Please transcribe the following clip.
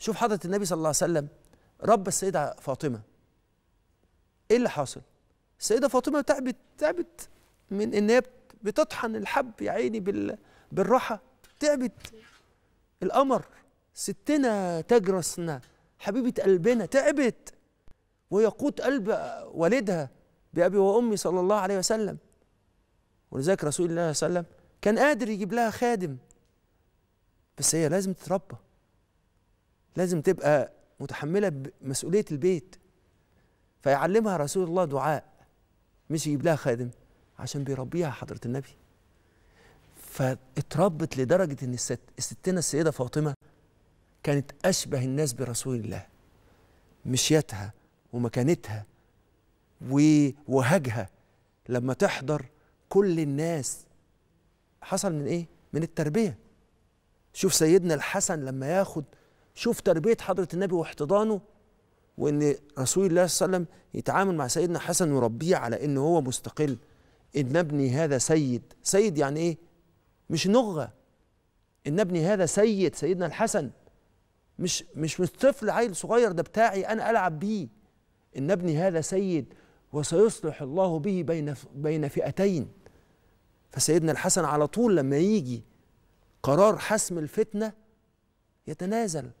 شوف حضرة النبي صلى الله عليه وسلم رب السيدة فاطمة ايه اللي حاصل السيدة فاطمة تعبت تعبت من ان هي بتطحن الحب يا عيني بال بالراحة تعبت القمر ستنا تجرسنا حبيبة قلبنا تعبت ويقود قلب والدها بأبي وأمي صلى الله عليه وسلم ولذلك رسول الله صلى الله عليه وسلم كان قادر يجيب لها خادم بس هي لازم تتربى لازم تبقى متحمله مسؤوليه البيت فيعلمها رسول الله دعاء مش يجيب لها خادم عشان بيربيها حضره النبي فاتربت لدرجه ان الست الستنا السيده فاطمه كانت اشبه الناس برسول الله مشيتها ومكانتها ووهجها لما تحضر كل الناس حصل من ايه من التربيه شوف سيدنا الحسن لما ياخد شوف تربية حضرة النبي واحتضانه وان رسول الله صلى الله عليه وسلم يتعامل مع سيدنا حسن ويربيه على ان هو مستقل ان ابني هذا سيد سيد يعني ايه مش نغه ان ابني هذا سيد سيدنا الحسن مش مش مش طفل عيل صغير ده بتاعي انا العب بيه ان ابني هذا سيد وسيصلح الله به بين بين فئتين فسيدنا الحسن على طول لما يجي قرار حسم الفتنه يتنازل